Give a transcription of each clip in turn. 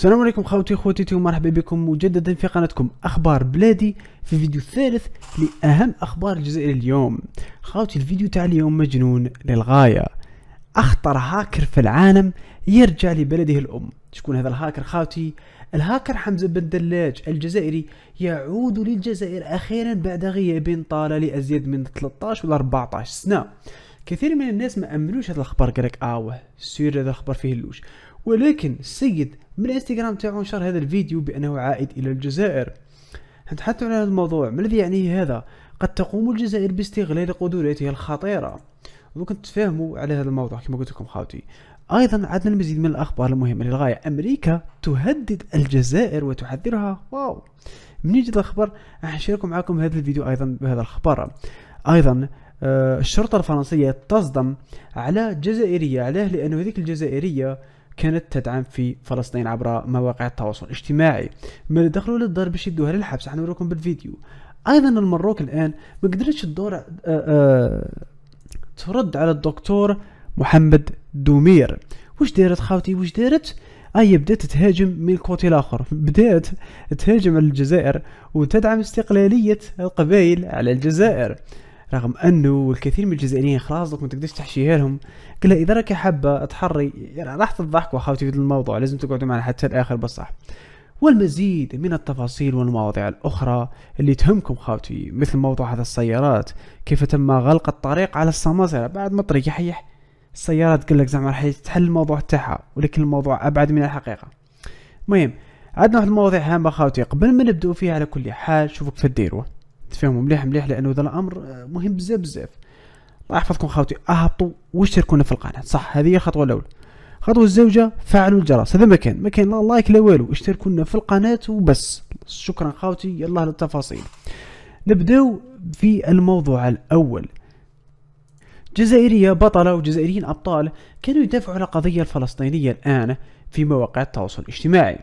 السلام عليكم خوتي خوتي ومرحبا بكم مجددا في قناتكم اخبار بلادي في فيديو ثالث لاهم اخبار الجزائر اليوم خوتي الفيديو تاع اليوم مجنون للغايه اخطر هاكر في العالم يرجع لبلده الام شكون هذا الهاكر خوتي الهاكر حمزه بن دلاج الجزائري يعود للجزائر اخيرا بعد غياب طال لازيد من 13 ولا 14 سنه كثير من الناس ما امنوش هذا الخبر قالك اوه سير هذا الخبر فيه اللوش ولكن السيد من الانستغرام تاعو نشر هذا الفيديو بانه عائد الى الجزائر نتحدث عن هذا الموضوع ما الذي يعنيه هذا قد تقوم الجزائر باستغلال قدراتها الخطيره ممكن نتفاهموا على هذا الموضوع كما قلت لكم خاوتي ايضا عندنا المزيد من الاخبار المهمه للغايه امريكا تهدد الجزائر وتحذرها واو من يجد الخبر راح نشارك معكم هذا الفيديو ايضا بهذا الخبر ايضا آه، الشرطه الفرنسيه تصدم على جزائريه علاه لانه هذيك الجزائريه كانت تدعم في فلسطين عبر مواقع التواصل الاجتماعي من دخلوا للدار باش يدوها للحبس حنوريكم بالفيديو ايضا المروك الان ما قدرتش الدور آه، آه، ترد على الدكتور محمد دومير واش دارت خاوتي واش دارت اي بدات تهاجم من الكوتي الاخر بدات تهاجم على الجزائر وتدعم استقلاليه القبائل على الجزائر رغم انه الكثير من الجزائريين خلاص دوك ما تقدرش تحشيها لهم قال اذا راك حابه تحري يعني راح تضحك واخاوتي في الموضوع لازم تقعدوا معنا حتى الاخر بصح والمزيد من التفاصيل والمواضيع الأخرى اللي تهمكم خاوتي مثل موضوع هذا السيارات كيف تم غلق الطريق على السماسرة بعد ما الطريق يحيح السيارات قلك زعما راح تحل الموضوع تاعها ولكن الموضوع أبعد من الحقيقة المهم عندنا واحد المواضيع هامة خاوتي قبل ما نبدأ فيها على كل حال شوفوا كيف ديروه تفهموا مليح مليح لانه هذا الامر آه، مهم بزاف بزاف الله يحفظكم خاوتي اهبطوا واشتركونا في القناه صح هذه هي الخطوه الاولى الخطوه الزوجه فعلوا الجرس هذا ما كان ما كان لا لايك لا والو اشتركونا في القناه وبس شكرا خاوتي يلا للتفاصيل نبداو في الموضوع الاول جزائرية بطلة وجزائريين أبطال كانوا يدافعوا على القضية الفلسطينية الآن في مواقع التواصل الاجتماعي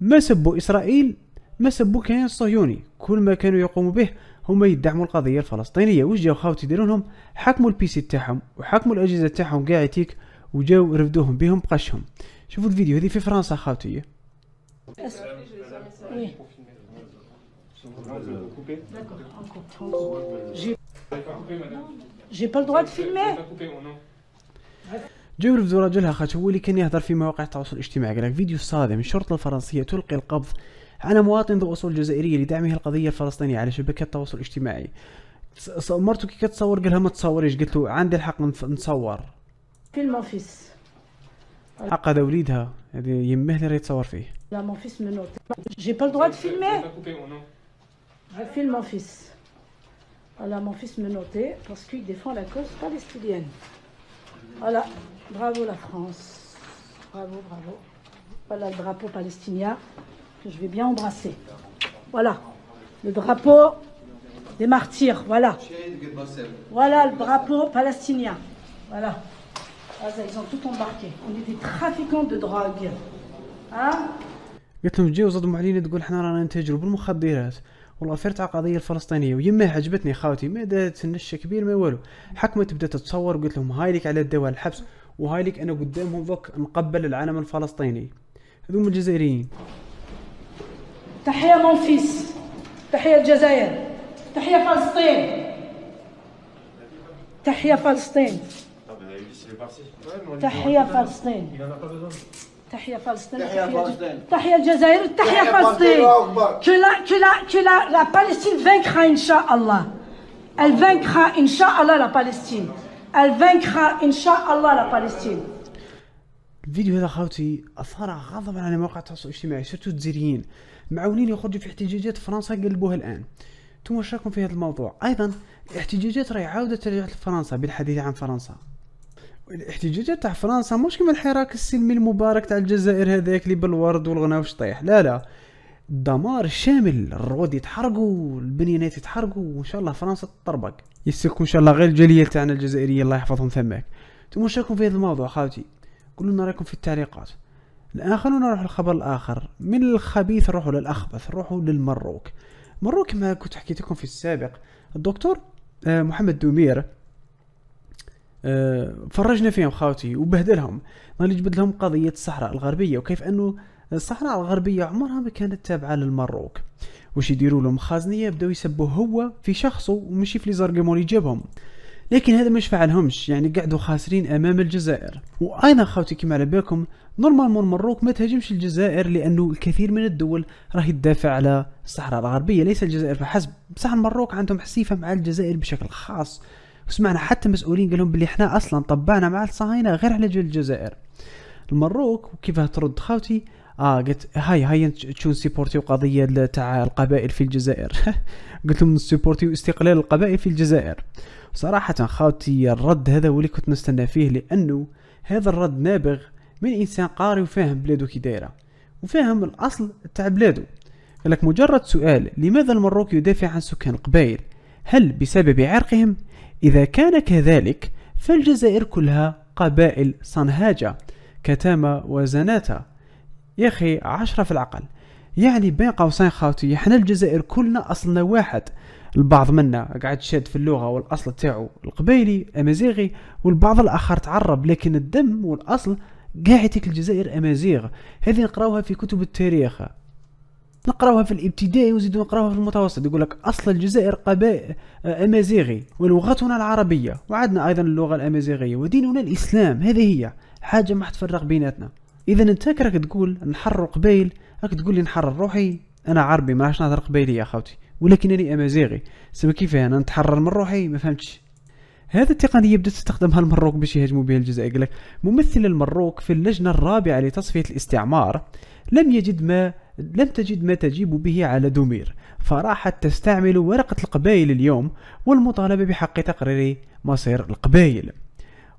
ما سبوا إسرائيل ما سبوا كيان الصهيوني كل ما كانوا يقوموا به هما يدعموا القضيه الفلسطينيه واش جاو خاوتي يديرونهم حكموا البيسي تاعهم وحكموا الاجهزه تاعهم كاع يتيك وجاو رفدوهم بهم بقشهم شوفوا الفيديو هذه في فرنسا خاوتي جاو رفدوا راجلها خاطر هو اللي كان يهضر في مواقع التواصل الاجتماعي قال فيديو صادم الشرطه الفرنسيه تلقي القبض أنا مواطن ذو أصول جزائرية لدعمه القضية الفلسطينية على شبكة التواصل الاجتماعي مرته كي كتصور قال لها ما تصوريش قلت له عندي الحق نصور في فيس حق هذا وليدها هذا يمه اللي يتصور فيه لا مون فيس منو جي با لو دو فيلمي جو فيلم مون فيس Voilà, باسكو ديفون لا كوز parce qu'il برافو لا فرانس برافو برافو bravo الدرابو France. que je vais bien embrasser. Voilà, le drapeau des martyrs, voilà. Voilà le drapeau palestinien, voilà. Ah, ils ont tout embarqué. On est des trafiquants de drogue. Hein قلت لهم جيو وصدموا علينا تقول حنا رانا نتاجروا بالمخدرات والله فرت على القضيه الفلسطينيه ويما عجبتني خاوتي ما دارت نشا كبير ما والو حكمت تبدا تتصور قلت لهم هاي لك على الدواء الحبس وهاي لك انا قدامهم فوق نقبل العالم الفلسطيني هذوما الجزائريين تحية مونفيس تحية الجزائر تحية فلسطين تحية فلسطين تحية فلسطين تحية فلسطين تحية الجزائر تحية فلسطين كلا كلا كلا لا فلسطين vaincra إن شاء الله elle إن شاء الله لا فلسطين elle إن شاء الله لا فلسطين الفيديو هذا خاوتي اثار غضب على مواقع التواصل الاجتماعي سورتو الجزائريين معاونين يخرجوا في احتجاجات فرنسا قلبوها الان انتم واش راكم في هذا الموضوع ايضا الاحتجاجات راهي عاودة ترجع لفرنسا بالحديث عن فرنسا الاحتجاجات تاع فرنسا مش كما الحراك السلمي المبارك تاع الجزائر هذاك اللي بالورد والغناء طيح لا لا الدمار الشامل الرواد يتحرقوا البنيانات يتحرقوا وان شاء الله فرنسا تطربك يسلكوا ان شاء الله غير الجاليه تاعنا الجزائريه الله يحفظهم ثماك انتم واش راكم في هذا الموضوع خاوتي قولوا لنا رايكم في التعليقات خلونا نروح للخبر الاخر من الخبيث نروحوا للاخبث نروحوا للمروك مروك كما كنت حكيت لكم في السابق الدكتور آه، محمد دومير آه، فرجنا فيهم خاوتي وبهدلهم نهار جبد لهم قضية الصحراء الغربية وكيف أنه الصحراء الغربية عمرها ما كانت تابعة للمروك وش يديروا لهم خازنية بداو يسبوا هو في شخصه ومشي في لي جابهم لكن هذا مش فعلهمش يعني قعدوا خاسرين امام الجزائر وايضا خاوتي كما على بالكم نورمالمون مروك ما تهاجمش الجزائر لانه الكثير من الدول راهي تدافع على الصحراء الغربيه ليس الجزائر فحسب بصح المروك عندهم حسيفه مع الجزائر بشكل خاص وسمعنا حتى مسؤولين قالهم بلي احنا اصلا طبعنا مع الصهاينه غير على الجزائر المروك وكيفاه ترد خاوتي اه قلت هاي هاي تشون سيبورتي وقضيه تاع القبائل في الجزائر قلت لهم سيبورتي واستقلال القبائل في الجزائر صراحه خاوتي الرد هذا هو اللي كنت نستنى فيه لانه هذا الرد نابغ من انسان قاري وفاهم بلاده كي دايره وفاهم الاصل تاع بلاده لك مجرد سؤال لماذا المروك يدافع عن سكان القبائل هل بسبب عرقهم اذا كان كذلك فالجزائر كلها قبائل صنهاجه كتامه وزناته يا اخي عشرة في العقل يعني بين قوسين خاوتي حنا الجزائر كلنا اصلنا واحد البعض منا قاعد شاد في اللغه والاصل تاعو القبيلي امازيغي والبعض الاخر تعرب لكن الدم والاصل قاعد الجزائر امازيغ هذه نقراوها في كتب التاريخ نقراوها في الابتدائي وزيدوا نقراوها في المتوسط يقول لك اصل الجزائر قبائل آه، امازيغي ولغتنا العربيه وعدنا ايضا اللغه الامازيغيه وديننا الاسلام هذه هي حاجه ما تفرق بيناتنا اذا انت راك تقول نحرر قبايل راك تقول لي نحرر روحي انا عربي ما نهضر قبايلي يا خوتي ولكنني امازيغي سما كيفاه انا نتحرر من روحي ما فهمتش هذه التقنية بدأت تستخدمها المروك باش يهاجموا بها الجزائر لك ممثل المروك في اللجنة الرابعة لتصفية الاستعمار لم يجد ما لم تجد ما تجيب به على دمير فراحت تستعمل ورقة القبائل اليوم والمطالبة بحق تقرير مصير القبائل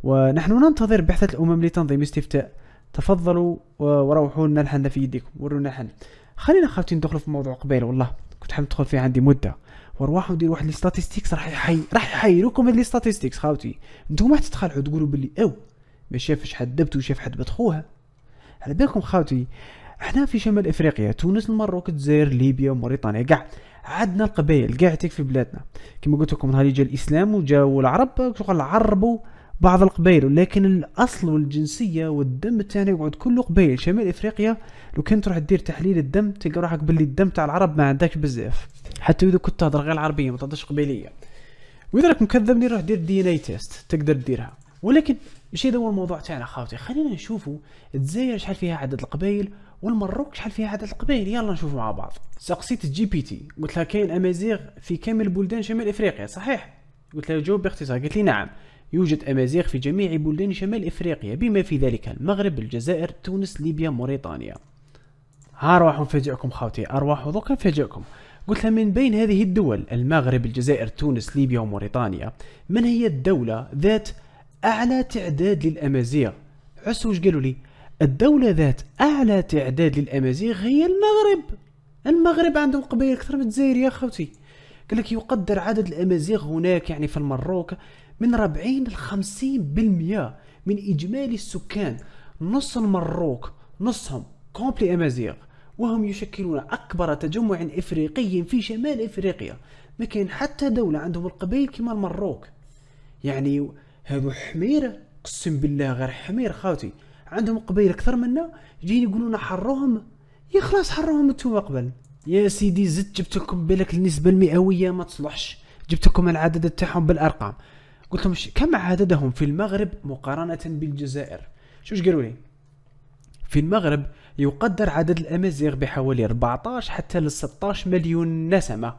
ونحن ننتظر بعثة الأمم لتنظيم استفتاء تفضلوا وروحوا لنا الحنة في يديكم ورونا الحنة خلينا خاوتي ندخلوا في موضوع قبيل والله كنت حاب ندخل فيه عندي مده وارواح ندير واحد لي راح يحي راح يحيروكم هاد لي ستاتيستيكس خاوتي ما تتخلعوا تقولوا باللي او ما شافش حد دبت وشاف حد بتخوها على بالكم خاوتي حنا في شمال افريقيا تونس المغرب الجزائر ليبيا وموريتانيا كاع عندنا القبائل كاع في بلادنا كما قلت لكم نهار جا الاسلام وجاو العرب عربوا بعض القبائل ولكن الاصل والجنسيه والدم تاعنا يقعد كله قبائل شمال افريقيا لو كان تروح دير تحليل الدم تلقى روحك باللي الدم تاع العرب ما عندكش بزاف حتى اذا كنت تهضر غير العربيه ما تهضرش قبيليه واذا راك مكذبني روح دير دي ان اي تيست تقدر ديرها ولكن ماشي هذا هو الموضوع تاعنا خاوتي خلينا نشوفوا الجزائر شحال فيها عدد القبائل والمروك شحال فيها عدد القبائل يلا نشوفوا مع بعض سقسيت جي بي تي قلت لها كاين امازيغ في كامل بلدان شمال افريقيا صحيح قلت لها جاوب باختصار قالت لي نعم يوجد أمازيغ في جميع بلدان شمال إفريقيا بما في ذلك المغرب الجزائر تونس ليبيا موريتانيا ها راح نفاجئكم خاوتي أرواح ودوكا نفاجئكم قلت لها من بين هذه الدول المغرب الجزائر تونس ليبيا وموريتانيا من هي الدولة ذات أعلى تعداد للأمازيغ عسوا واش قالوا لي الدولة ذات أعلى تعداد للأمازيغ هي المغرب المغرب عندهم قبائل أكثر من الجزائر يا خوتي قال لك يقدر عدد الأمازيغ هناك يعني في المروك من 40 ل 50% من إجمالي السكان نص المروك نصهم كومبلي أمازيغ وهم يشكلون أكبر تجمع إفريقي في شمال إفريقيا ما كاين حتى دولة عندهم القبيل كما المروك يعني هذو حمير قسم بالله غير حمير خاوتي عندهم قبائل أكثر منا جايين يقولون حروهم يا خلاص حروهم نتوما قبل يا سيدي زدت جبت لكم بالك النسبة المئوية ما تصلحش جبت لكم العدد تاعهم بالأرقام قلت لهم كم عددهم في المغرب مقارنة بالجزائر شو قالوا لي في المغرب يقدر عدد الأمازيغ بحوالي 14 حتى ل 16 مليون نسمة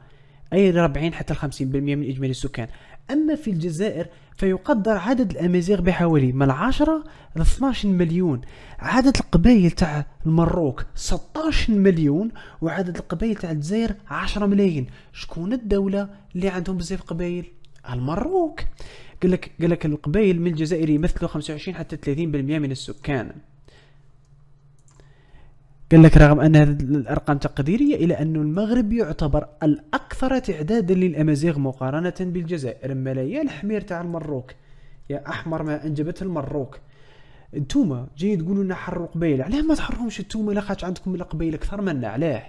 أي 40 حتى 50% من إجمالي السكان أما في الجزائر فيقدر عدد الأمازيغ بحوالي من 10 ل 12 مليون عدد القبائل تاع المروك 16 مليون وعدد القبائل تاع الجزائر 10 ملايين شكون الدولة اللي عندهم بزاف قبائل المروك قال لك قال لك القبائل من الجزائر يمثلوا 25 حتى 30% من السكان قال لك رغم ان هذه الارقام تقديريه الا ان المغرب يعتبر الاكثر تعدادا للامازيغ مقارنه بالجزائر اما يا الحمير تاع المروك يا احمر ما انجبته المروك انتوما جاي تقولوا لنا حروا قبيله علاه ما تحرهمش انتوما لاخاطش عندكم القبائل اكثر منا علاه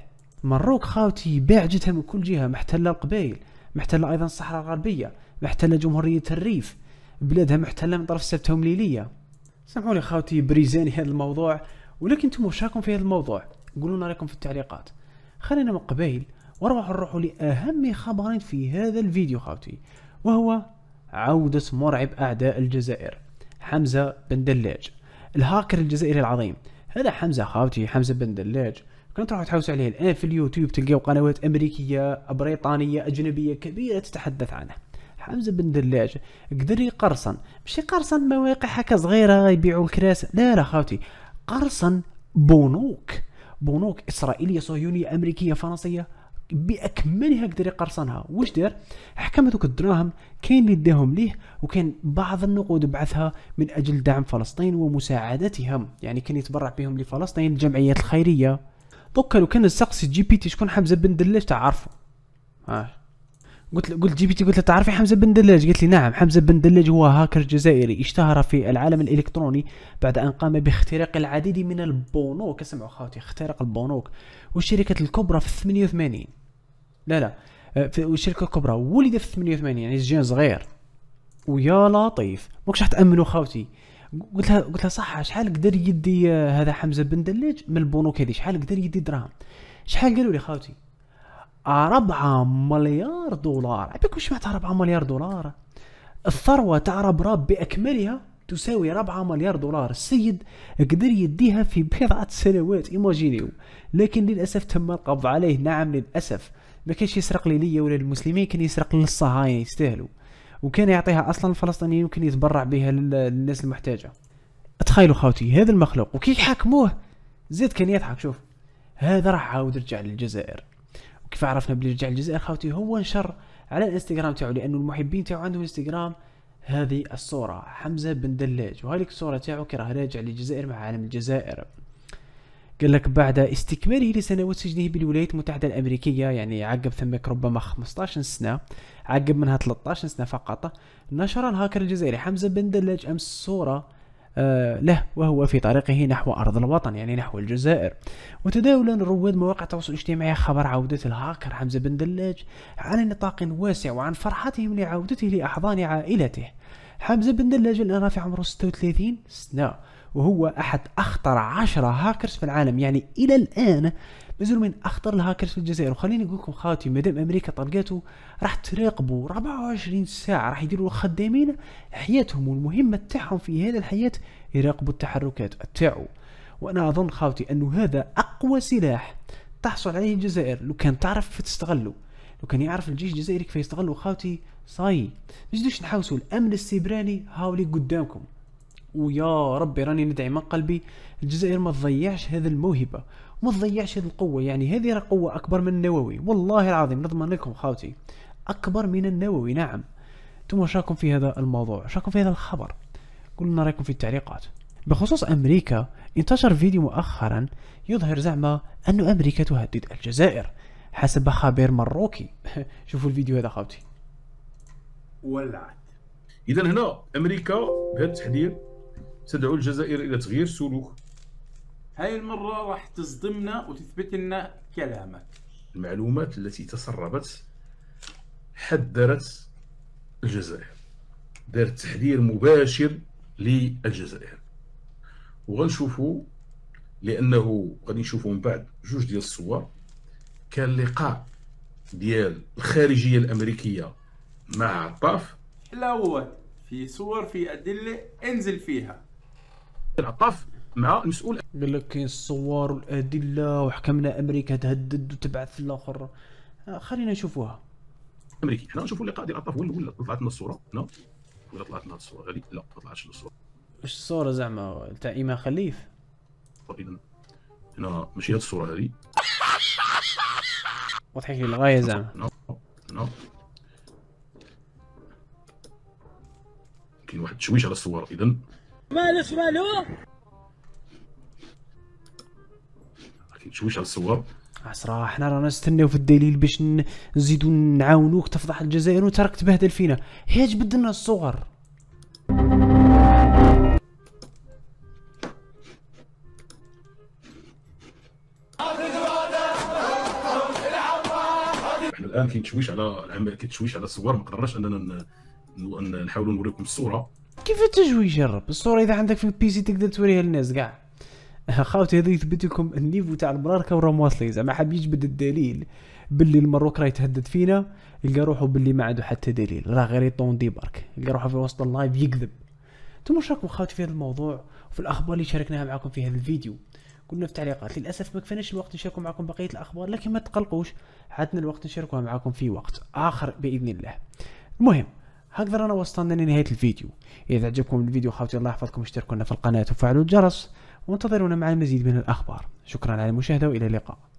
مروك خاوتي باعجتها من كل جهه محتله القبائل محتلة أيضا الصحراء الغربية محتلة جمهورية الريف بلادها محتلة من طرف السبتة ومليلية سامحوا لي خاوتي بريزاني هذا الموضوع ولكن انتم وش راكم في هذا الموضوع قولوا لنا رايكم في التعليقات خلينا من قبيل واروح نروحوا لأهم خبر في هذا الفيديو خاوتي وهو عودة مرعب أعداء الجزائر حمزة بن دلاج الهاكر الجزائري العظيم هذا حمزة خاوتي حمزة بن دلاج كانوا تروحوا تحوس عليه الان في اليوتيوب تلقاو قنوات امريكيه بريطانيه اجنبيه كبيره تتحدث عنه حمزه بن دلاج قدر يقرصن ماشي قرصن مواقع هكا صغيره يبيعوا الكراس لا لا خاوتي قرصن بنوك بنوك اسرائيليه صهيونيه امريكيه فرنسيه باكملها قدر يقرصنها واش دار حكم هذوك الدراهم كاين اللي داهم ليه وكان بعض النقود بعثها من اجل دعم فلسطين ومساعدتهم يعني كان يتبرع بهم لفلسطين الجمعيات الخيريه دوكا لو كان السقسي جي بي تي شكون حمزه بن دلاج تعرفو آه. قلت قلت جي بي تي قلت له تعرفي حمزه بن دلاج قالت لي نعم حمزه بن دلاج هو هاكر جزائري اشتهر في العالم الالكتروني بعد ان قام باختراق العديد من البنوك اسمعوا خاوتي اخترق البنوك والشركات الكبرى في 88 لا لا آه، الشركه الكبرى ولد في 88 يعني جين صغير ويا لطيف ماكش راح تامنوا خاوتي قلت لها قلت لها صح شحال قدر يدي آه، هذا حمزه بن دليج من البنوك هذه شحال قدر يدي دراهم شحال قالوا لي خاوتي 4 مليار دولار عبيك واش معناتها 4 مليار دولار الثروه تاع راب باكملها تساوي 4 مليار دولار السيد قدر يديها في بضعة سنوات ايماجينيو لكن للأسف تم القبض عليه نعم للأسف ما كانش يسرق لي ليا ولا للمسلمين كان يسرق للصهاينة يستاهلوا وكان يعطيها اصلا الفلسطينيين وكان يتبرع بها للناس المحتاجه تخيلوا خاوتي هذا المخلوق وكي يحاكموه زيد كان يضحك شوف هذا راح عاود رجع للجزائر وكيف عرفنا بلي رجع للجزائر خاوتي هو نشر على الانستغرام تاعو لانه المحبين تاعو عندهم انستغرام هذه الصوره حمزه بن دلاج وهذيك الصوره تاعو كي راه راجع للجزائر مع عالم الجزائر قال لك بعد استكماله لسنوات سجنه بالولايات المتحدة الأمريكية يعني عقب ثمك ربما 15 سنة عقب منها 13 سنة فقط نشر الهاكر الجزائري حمزة بن دلاج أمس صورة آه، له وهو في طريقه نحو أرض الوطن يعني نحو الجزائر وتداولا رواد مواقع التواصل الاجتماعي خبر عودة الهاكر حمزة بن دلاج على نطاق واسع وعن فرحتهم لعودته لأحضان عائلته حمزة بن دلاج الآن في عمره 36 سنة وهو أحد أخطر عشرة هاكرز في العالم يعني إلى الآن مازال من أخطر الهاكرز في الجزائر وخليني نقول لكم خاوتي مادام أمريكا طلقاتو راح تراقبوا 24 ساعة راح يديروا الخدامين حياتهم والمهمة تاعهم في هذا الحياة يراقبوا التحركات تاعو وأنا أظن خاوتي أنه هذا أقوى سلاح تحصل عليه الجزائر لو كان تعرف كيف تستغله لو كان يعرف الجيش الجزائري كيف يستغله خاوتي صاي ما نحاوسوا الامن السيبراني هاولي قدامكم ويا ربي راني ندعي من قلبي الجزائر ما تضيعش هذه الموهبه وما تضيعش هذه القوه يعني هذه راه قوه اكبر من النووي والله العظيم نضمن لكم خاوتي اكبر من النووي نعم انتم واش راكم في هذا الموضوع واش راكم في هذا الخبر قولوا لنا رايكم في التعليقات بخصوص امريكا انتشر فيديو مؤخرا يظهر زعما ان امريكا تهدد الجزائر حسب خبير مروكي شوفوا الفيديو هذا خاوتي ولعت اذا هنا امريكا بهذا التحديد تدعو الجزائر إلى تغيير سلوك هاي المرة راح تصدمنا وتثبت لنا كلامك المعلومات التي تسربت حذرت الجزائر دارت تحذير مباشر للجزائر وغنشوفوا لانه غادي نشوفوا من بعد جوج ديال الصور كان لقاء ديال الخارجيه الامريكيه مع عطاف حلاوه في صور في ادله انزل فيها العطاف مع المسؤول قال لك كاين الصور والادله وحكمنا امريكا تهدد وتبعث الاخر آه، خلينا نشوفوها امريكي حنا نشوفوا اللقاء ديال العطاف ولا ولا طلعت لنا الصوره نعم. هنا ولا طلعت لنا الصوره غالي لا ما طلعتش الصوره واش الصوره زعما تاع ايما خليف طيب، اذا هنا ماشي هاد الصوره هذه واضحك لي الغايه زعما هنا نعم. هنا نعم. كاين واحد التشويش على الصور اذا ماله مالو راكي تشوش على الصواب صراحة حنا رانا نستناو في الدليل باش نزيدو نعاونوك تفضح الجزائر وترك تبهدل فينا هاج بدلنا الصور احنا الان كاين تشويش على العمل تشويش على الصور ما قررناش اننا نحاولوا نوريكم الصوره كيف تجوي جرب الصوره اذا عندك في البيسي تقدر توريها للناس كاع خاوتي هذا يثبت لكم النيفو تاع المراركه وراه مواصلين زعما حاب يجبد الدليل باللي المروك راه يتهدد فينا يلقى روحو باللي ما عنده حتى دليل راه غير دي برك يلقى روحو في وسط اللايف يكذب انتم واش راكم خاوتي في هذا الموضوع وفي الاخبار اللي شاركناها معكم في هذا الفيديو قلنا في التعليقات للاسف ما كفاناش الوقت نشارك معكم بقيه الاخبار لكن ما تقلقوش عندنا الوقت نشاركوها معكم في وقت اخر باذن الله المهم هكذا انا وصلنا لنهايه الفيديو اذا عجبكم الفيديو خاوتي الله يحفظكم اشتركوا لنا في القناه وفعلوا الجرس وانتظرونا مع المزيد من الاخبار شكرا على المشاهده والى اللقاء